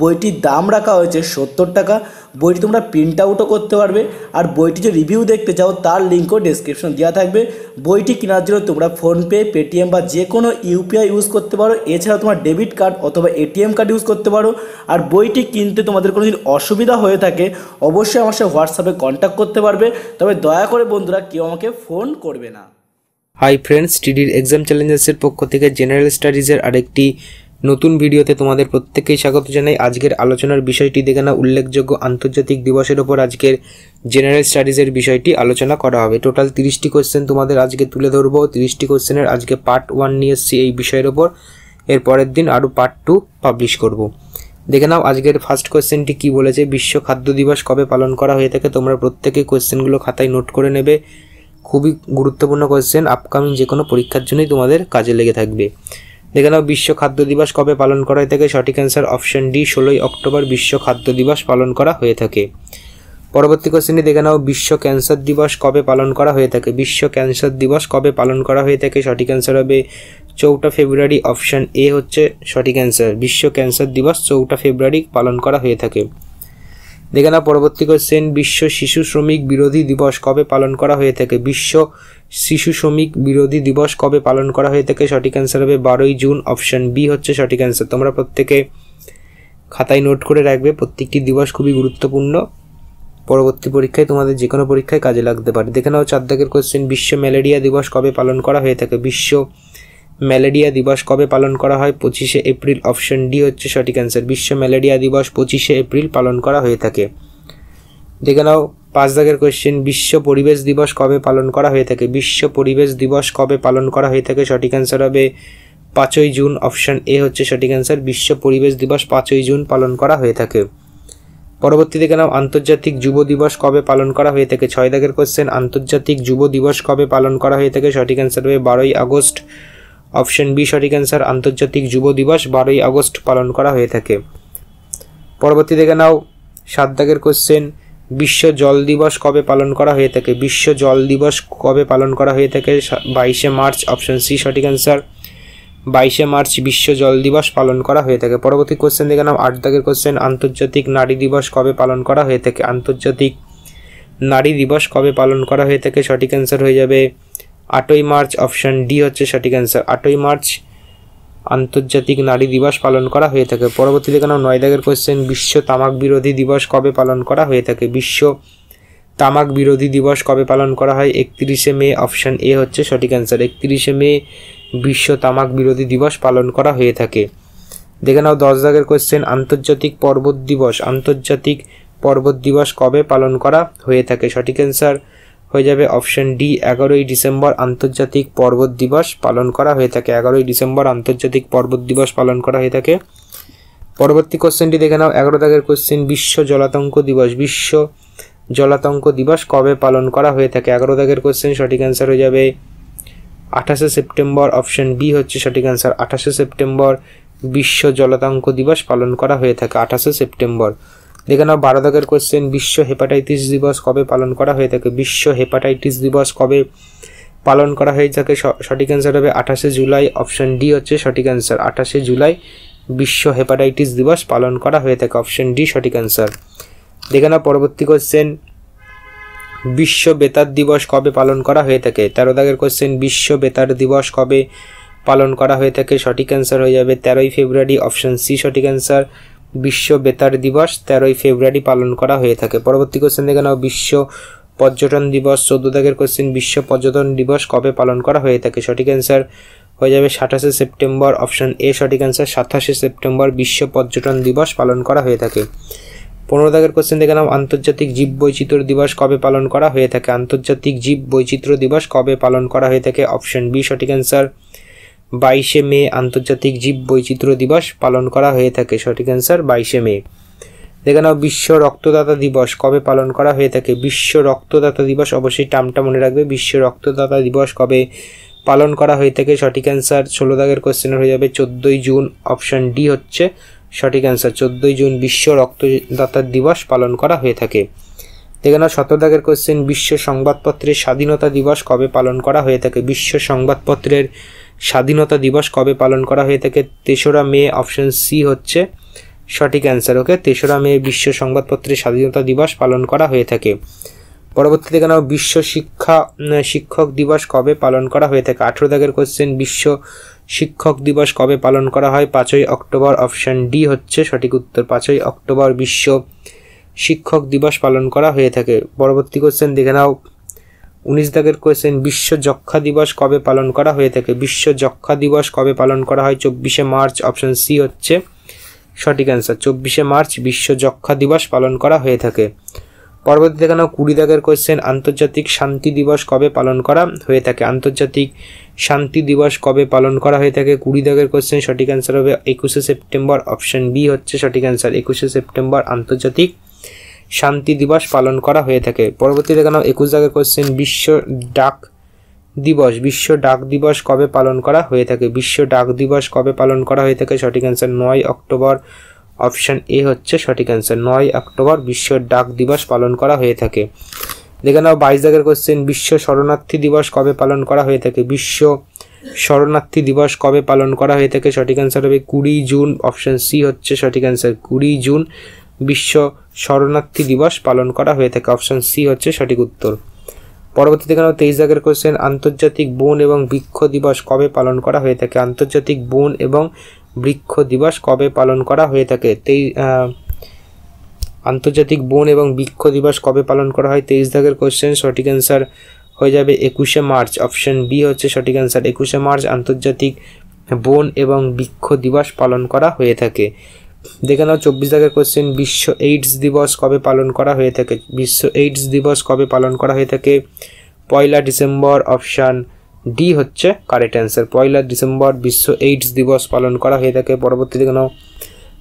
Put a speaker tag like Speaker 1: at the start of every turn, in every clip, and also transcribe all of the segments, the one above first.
Speaker 1: বইটির দাম রাখা হয়েছে সত্তর টাকা বইটি তোমরা প্রিন্ট আউটও করতে পারবে আর বইটি যে রিভিউ দেখতে চাও তার লিঙ্কও ডিসক্রিপশন দেওয়া থাকবে বইটি কেনার জন্য তোমরা ফোনপে পেটিএম বা যে কোনো ইউপিআই ইউজ করতে পারো এছাড়া তোমার ডেবিট কার্ড অথবা এটিএম কার্ড ইউজ করতে পারো আর বইটি কিনতে তোমাদের কোনো দিন অসুবিধা হয়ে থাকে অবশ্যই আমার সাথে হোয়াটসঅ্যাপে কন্ট্যাক্ট করতে পারবে তবে দয়া করে বন্ধুরা কেউ আমাকে ফোন করবে না হাই ফ্রেন্ডস টিডির এক্সাম চ্যালেঞ্জেসের পক্ষ থেকে জেনারেল স্টাডিজের আরেকটি নতুন ভিডিওতে তোমাদের প্রত্যেককেই স্বাগত জানাই আজকের আলোচনার বিষয়টি দেখে না উল্লেখযোগ্য আন্তর্জাতিক দিবসের ওপর আজকের জেনারেল স্টাডিজের বিষয়টি আলোচনা করা হবে টোটাল তিরিশটি কোশ্চেন তোমাদের আজকে তুলে ধরবো তিরিশটি কোশ্চেনের আজকে পার্ট ওয়ান নিয়ে এসছি এই বিষয়ের ওপর এর পরের দিন আরও পার্ট টু পাবলিশ করব। দেখে নাও আজকের ফার্স্ট কোয়েশ্চেনটি কি বলেছে বিশ্ব খাদ্য দিবস কবে পালন করা হয়ে থাকে তোমরা প্রত্যেকে কোয়েশ্চেনগুলো খাতায় নোট করে নেবে খুবই গুরুত্বপূর্ণ কোয়েশ্চেন আপকামিং যে কোনো পরীক্ষার জন্যই তোমাদের কাজে লেগে থাকবে দেখে নাও বিশ্ব খাদ্য দিবস কবে পালন করা হয়ে থাকে সঠিক অ্যান্সার অপশন ডি ষোলোই অক্টোবর বিশ্ব খাদ্য দিবস পালন করা হয়ে থাকে পরবর্তী কোশ্চেনটি দেখে নাও বিশ্ব ক্যান্সার দিবস কবে পালন করা হয়ে থাকে বিশ্ব ক্যান্সার দিবস কবে পালন করা হয়ে থাকে সঠিক অ্যান্সার হবে চৌঠা ফেব্রুয়ারি অপশান এ হচ্ছে সঠিক অ্যান্সার বিশ্ব ক্যান্সার দিবস চৌঠা ফেব্রুয়ারি পালন করা হয়ে থাকে দেখে না পরবর্তী কোশ্চেন বিশ্ব শিশু শ্রমিক বিরোধী দিবস কবে পালন করা হয়ে থাকে বিশ্ব শিশু শ্রমিক বিরোধী দিবস কবে পালন করা হয়ে থাকে সঠিক অ্যান্সার হবে বারোই জুন অপশান বি হচ্ছে সঠিক অ্যান্সার তোমরা প্রত্যেকে খাতায় নোট করে রাখবে প্রত্যেকটি দিবস খুবই গুরুত্বপূর্ণ পরবর্তী পরীক্ষায় তোমাদের যে কোনো পরীক্ষায় কাজে লাগতে পারে দেখে নাও চার দাগের কোশ্চেন বিশ্ব ম্যালেরিয়া দিবস কবে পালন করা হয়ে থাকে বিশ্ব ম্যালেরিয়া দিবস কবে পালন করা হয় পঁচিশে এপ্রিল অপশন ডি হচ্ছে সঠিক অ্যান্সার বিশ্ব ম্যালেরিয়া দিবস পঁচিশে এপ্রিল পালন করা হয়ে থাকে দেখে নাও পাঁচ দাগের কোয়েশ্চেন বিশ্ব পরিবেশ দিবস কবে পালন করা হয়ে থাকে বিশ্ব পরিবেশ দিবস কবে পালন করা হয়ে থাকে সঠিক অ্যান্সার হবে পাঁচই জুন অপশান এ হচ্ছে সঠিক অ্যান্সার বিশ্ব পরিবেশ দিবস পাঁচই জুন পালন করা হয়ে থাকে পরবর্তী দেখে নাও আন্তর্জাতিক যুব দিবস কবে পালন করা হয়ে থাকে ছয় দাগের কোয়েশ্চেন আন্তর্জাতিক যুব দিবস কবে পালন করা হয়ে থাকে সঠিক অ্যান্সার হবে বারোই আগস্ট অপশন বি সঠিক অ্যান্সার আন্তর্জাতিক যুব দিবস বারোই আগস্ট পালন করা হয়ে থাকে পরবর্তী দেখে নাও সাত দাগের কোশ্চেন বিশ্ব জল দিবস কবে পালন করা হয়ে থাকে বিশ্ব জল দিবস কবে পালন করা হয়ে থাকে বাইশে মার্চ অপশন সি সঠিক অ্যান্সার বাইশে মার্চ বিশ্ব জল দিবস পালন করা হয়ে থাকে পরবর্তী কোশ্চেন দেখে নাও আট দাগের কোশ্চেন আন্তর্জাতিক নারী দিবস কবে পালন করা হয়ে থাকে আন্তর্জাতিক নারী দিবস কবে পালন করা হয়ে থাকে সঠিক অ্যান্সার হয়ে যাবে আটই মার্চ অপশন ডি হচ্ছে সঠিক অ্যান্সার আটই মার্চ আন্তর্জাতিক নারী দিবস পালন করা হয়ে থাকে পরবর্তীতে কেন নয় দাগের কোয়েশ্চেন বিশ্ব তামাক বিরোধী দিবস কবে পালন করা হয়ে থাকে বিশ্ব তামাক বিরোধী দিবস কবে পালন করা হয় একত্রিশে মে অপশান এ হচ্ছে সঠিক অ্যান্সার একত্রিশে মে বিশ্ব তামাক বিরোধী দিবস পালন করা হয়ে থাকে দেখে নাও দশ দাগের কোয়েশ্চেন আন্তর্জাতিক পর্বত দিবস আন্তর্জাতিক পর্বত দিবস কবে পালন করা হয়ে থাকে সঠিক অ্যান্সার হয়ে যাবে অপশন ডি এগারোই ডিসেম্বর আন্তর্জাতিক পর্বত দিবস পালন করা হয়ে থাকে এগারোই ডিসেম্বর আন্তর্জাতিক পর্বত দিবস পালন করা হয়ে থাকে পরবর্তী কোশ্চেনটি দেখে নাও এগারো দাগের কোশ্চেন বিশ্ব জলাতঙ্ক দিবস বিশ্ব জলাতঙ্ক দিবস কবে পালন করা হয়ে থাকে এগারো দাগের কোশ্চেন সঠিক অ্যান্সার হয়ে যাবে আঠাশে সেপ্টেম্বর অপশন বি হচ্ছে সঠিক অ্যান্সার আঠাশে সেপ্টেম্বর বিশ্ব জলাতঙ্ক দিবস পালন করা হয়ে থাকে আঠাশে সেপ্টেম্বর দেখে নাও বারো দাগের কোশ্চেন বিশ্ব হেপাটাইটিস দিবস কবে পালন করা হয়ে থাকে বিশ্ব হেপাটাইটিস দিবস কবে পালন করা হয়ে থাকে সঠিক অ্যান্সার হবে আঠাশে জুলাই অপশন ডি হচ্ছে সঠিক অ্যান্সার আঠাশে জুলাই বিশ্ব হেপাটাইটিস দিবস পালন করা হয়ে থাকে অপশন ডি সঠিক অ্যান্সার দেখে নাও পরবর্তী কোশ্চেন বিশ্ব বেতার দিবস কবে পালন করা হয়ে থাকে তেরো দাগের কোয়েশ্চেন বিশ্ব বেতার দিবস কবে পালন করা হয়ে থাকে সঠিক অ্যান্সার হয়ে যাবে তেরোই ফেব্রুয়ারি অপশন সি সঠিক অ্যান্সার বিশ্ব বেতার দিবস তেরোই ফেব্রুয়ারি পালন করা হয়ে থাকে পরবর্তী কোশ্চেন দেখে নাও বিশ্ব পর্যটন দিবস চোদ্দ দাগের কোশ্চেন বিশ্ব পর্যটন দিবস কবে পালন করা হয়ে থাকে সঠিক অ্যান্সার হয়ে যাবে সাতাশে সেপ্টেম্বর অপশন এ সঠিক অ্যান্সার সাতাশে সেপ্টেম্বর বিশ্ব পর্যটন দিবস পালন করা হয়ে থাকে পনেরো দাগের কোশ্চেন দেখে নাম আন্তর্জাতিক জীব বৈচিত্র্য দিবস কবে পালন করা হয়ে থাকে আন্তর্জাতিক জীব বৈচিত্র্য দিবস কবে পালন করা হয়ে থাকে অপশন বি সঠিক অ্যান্সার বাইশে মে আন্তর্জাতিক জীব বৈচিত্র্য দিবস পালন করা হয়ে থাকে সঠিক অ্যান্সার বাইশে মে দেখে নাও বিশ্ব রক্তদাতা দিবস কবে পালন করা হয়ে থাকে বিশ্ব রক্তদাতা দিবস অবশ্যই টামটা মনে রাখবে বিশ্ব রক্তদাতা দিবস কবে পালন করা হয়ে থাকে সঠিক অ্যান্সার ষোলো দাগের কোয়েশ্চেনের হয়ে যাবে চোদ্দোই জুন অপশান ডি হচ্ছে সঠিক অ্যান্সার চোদ্দোই জুন বিশ্ব রক্তদাতা দিবস পালন করা হয়ে থাকে দেখে নাও সতেরো দাগের কোশ্চেন বিশ্ব সংবাদপত্রের স্বাধীনতা দিবস কবে পালন করা হয়ে থাকে বিশ্ব সংবাদপত্রের স্বাধীনতা দিবস কবে পালন করা হয়ে থাকে তেসরা মে অপশন সি হচ্ছে সঠিক অ্যান্সার ওকে তেসরা মে বিশ্ব সংবাদপত্রে স্বাধীনতা দিবস পালন করা হয়ে থাকে পরবর্তীতে কেন বিশ্ব শিক্ষা শিক্ষক দিবস কবে পালন করা হয়ে থাকে আঠেরো দাগের কোশ্চেন বিশ্ব শিক্ষক দিবস কবে পালন করা হয় পাঁচই অক্টোবর অপশান ডি হচ্ছে সঠিক উত্তর পাঁচই অক্টোবর বিশ্ব শিক্ষক দিবস পালন করা হয়ে থাকে পরবর্তী কোশ্চেন দেখে নাও উনিশ দাগের কোয়েশ্চেন বিশ্ব যক্ষা দিবস কবে পালন করা হয়ে থাকে বিশ্ব যক্ষা দিবস কবে পালন করা হয় চব্বিশে মার্চ অপশন সি হচ্ছে সঠিক অ্যান্সার চব্বিশে মার্চ বিশ্ব যক্ষা দিবস পালন করা হয়ে থাকে পরবর্তী নাও কুড়ি দাগের কোয়েশ্চেন আন্তর্জাতিক শান্তি দিবস কবে পালন করা হয়ে থাকে আন্তর্জাতিক শান্তি দিবস কবে পালন করা হয়ে থাকে কুড়ি দাগের কোয়েশ্চেন সঠিক অ্যান্সার হবে একুশে সেপ্টেম্বর অপশন বি হচ্ছে সঠিক অ্যান্সার একুশে সেপ্টেম্বর আন্তর্জাতিক শান্তি দিবস পালন করা হয়ে থাকে পরবর্তীতে কেন একুশ দাগের কোশ্চেন বিশ্ব ডাক দিবস বিশ্ব ডাক দিবস কবে পালন করা হয়ে থাকে বিশ্ব ডাক দিবস কবে পালন করা হয়ে থাকে সঠিক অ্যান্সার নয় অক্টোবর অপশান এ হচ্ছে সঠিক অ্যান্সার নয় অক্টোবর বিশ্ব ডাক দিবস পালন করা হয়ে থাকে দেখে নাও বাইশ দাগের কোশ্চেন বিশ্ব শরণার্থী দিবস কবে পালন করা হয়ে থাকে বিশ্ব শরণার্থী দিবস কবে পালন করা হয়ে থাকে সঠিক অ্যান্সার হবে কুড়ি জুন অপশান সি হচ্ছে সঠিক অ্যান্সার কুড়ি জুন বিশ্ব শরণার্থী দিবস পালন করা হয়ে থাকে অপশান সি হচ্ছে সঠিক উত্তর পরবর্তীতে কেন তেইশ জাগের কোয়েশ্চেন আন্তর্জাতিক বন এবং বৃক্ষ দিবস কবে পালন করা হয়ে থাকে আন্তর্জাতিক বন এবং বৃক্ষ দিবস কবে পালন করা হয়ে থাকে তেই আন্তর্জাতিক বন এবং বৃক্ষ দিবস কবে পালন করা হয় তেইশ দাগের কোয়েশ্চেন সঠিক অ্যান্সার হয়ে যাবে একুশে মার্চ অপশন বি হচ্ছে সঠিক অ্যান্সার একুশে মার্চ আন্তর্জাতিক বন এবং বৃক্ষ দিবস পালন করা হয়ে থাকে দেখে নাও চব্বিশ দাগের কোশ্চেন বিশ্ব এইডস দিবস কবে পালন করা হয়ে থাকে বিশ্ব এইডস দিবস কবে পালন করা হয়ে থাকে পয়লা ডিসেম্বর অপশান ডি হচ্ছে কারেক্ট অ্যান্সার পয়লা ডিসেম্বর বিশ্ব এইডস দিবস পালন করা হয়ে থাকে পরবর্তী দেখে নাও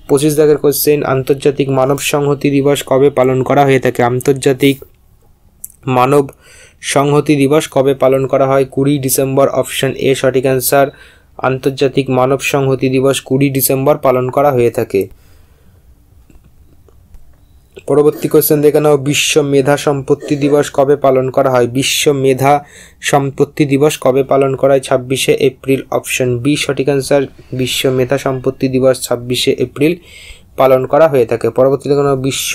Speaker 1: পঁচিশ দাগের কোশ্চেন আন্তর্জাতিক মানব সংহতি দিবস কবে পালন করা হয়ে থাকে আন্তর্জাতিক মানব সংহতি দিবস কবে পালন করা হয় কুড়ি ডিসেম্বর অপশান এ সঠিক অ্যান্সার আন্তর্জাতিক মানব সংহতি দিবস কুড়ি ডিসেম্বর পালন করা হয়ে থাকে পরবর্তী কোশ্চেন দেখে নাও বিশ্ব মেধা সম্পত্তি দিবস কবে পালন করা হয় বিশ্ব মেধা সম্পত্তি দিবস কবে পালন করা হয় ছাব্বিশে এপ্রিল অপশন বি সঠিক অ্যান্সার বিশ্ব মেধা সম্পত্তি দিবস ছাব্বিশে এপ্রিল পালন করা হয়ে থাকে পরবর্তী কোনো বিশ্ব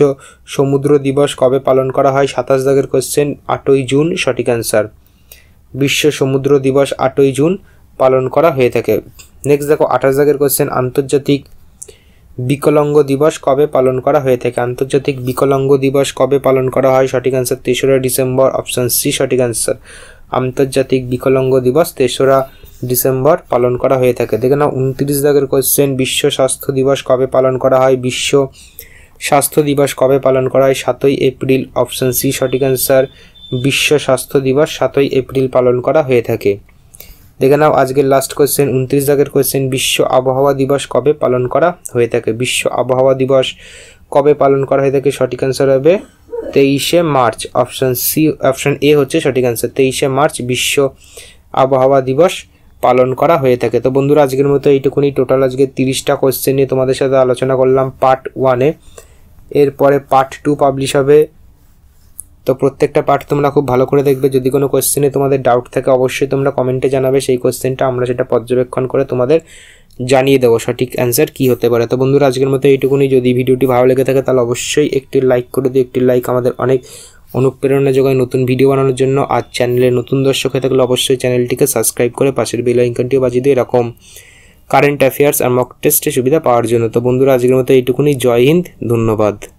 Speaker 1: সমুদ্র দিবস কবে পালন করা হয় সাতাশ দাগের কোশ্চেন আটই জুন সঠিক অ্যান্সার বিশ্ব সমুদ্র দিবস আটই জুন পালন করা হয়ে থাকে নেক্সট দেখো আঠাশ দাগের কোশ্চেন আন্তর্জাতিক বিকলাঙ্গ দিবস কবে পালন করা হয়ে থাকে আন্তর্জাতিক বিকলাঙ্গ দিবস কবে পালন করা হয় সঠিক অ্যান্সার তেসরা ডিসেম্বর অপশান সি সঠিক অ্যান্সার আন্তর্জাতিক বিকলাঙ্গ দিবস তেসরা ডিসেম্বর পালন করা হয়ে থাকে দেখে না উনত্রিশ দাগের কোশ্চেন বিশ্ব স্বাস্থ্য দিবস কবে পালন করা হয় বিশ্ব স্বাস্থ্য দিবস কবে পালন করা হয় সাতই এপ্রিল অপশান সি সঠিক অ্যান্সার বিশ্ব স্বাস্থ্য দিবস সাতই এপ্রিল পালন করা হয়ে থাকে দেখে নাও আজকের লাস্ট কোয়েশ্চেন উনত্রিশ দাগের কোয়েশ্চেন বিশ্ব আবহাওয়া দিবস কবে পালন করা হয়ে থাকে বিশ্ব আবহাওয়া দিবস কবে পালন করা হয়ে থাকে সঠিক অ্যান্সার হবে তেইশে March option C option A হচ্ছে সঠিক অ্যান্সার তেইশে মার্চ বিশ্ব আবহাওয়া দিবস পালন করা হয়ে থাকে তো বন্ধুরা আজকের মতো এইটুকুনি টোটাল আজকে তিরিশটা কোয়েশ্চেন নিয়ে তোমাদের সাথে আলোচনা করলাম পার্ট ওয়ানে এরপরে পার্ট টু পাবলিশ হবে তো প্রত্যেকটা পার্ট তোমরা খুব ভালো করে দেখবে যদি কোনো কোয়েশ্চেনে তোমাদের ডাউট থাকে অবশ্যই তোমরা কমেন্টে জানাবে সেই কোয়েশ্চেনটা আমরা সেটা পর্যবেক্ষণ করে তোমাদের জানিয়ে দেবো সঠিক অ্যান্সার কী হতে পারে তো বন্ধুরা আজকের মতো এইটুকুনি যদি ভিডিওটি ভালো লেগে থাকে তাহলে অবশ্যই একটি লাইক করে দিও একটি লাইক আমাদের অনেক অনুপ্রেরণা যোগায় নতুন ভিডিও বানানোর জন্য আর চ্যানেলে নতুন দর্শক হয়ে থাকলে অবশ্যই চ্যানেলটিকে সাবস্ক্রাইব করে পাশের বেল আইকনটিও বাজিয়ে দিও এরকম কারেন্ট অ্যাফেয়ার্স আর মক টেস্টে সুবিধা পাওয়ার জন্য তো বন্ধুরা আজকের মতো এইটুকুনি জয় হিন্দ ধন্যবাদ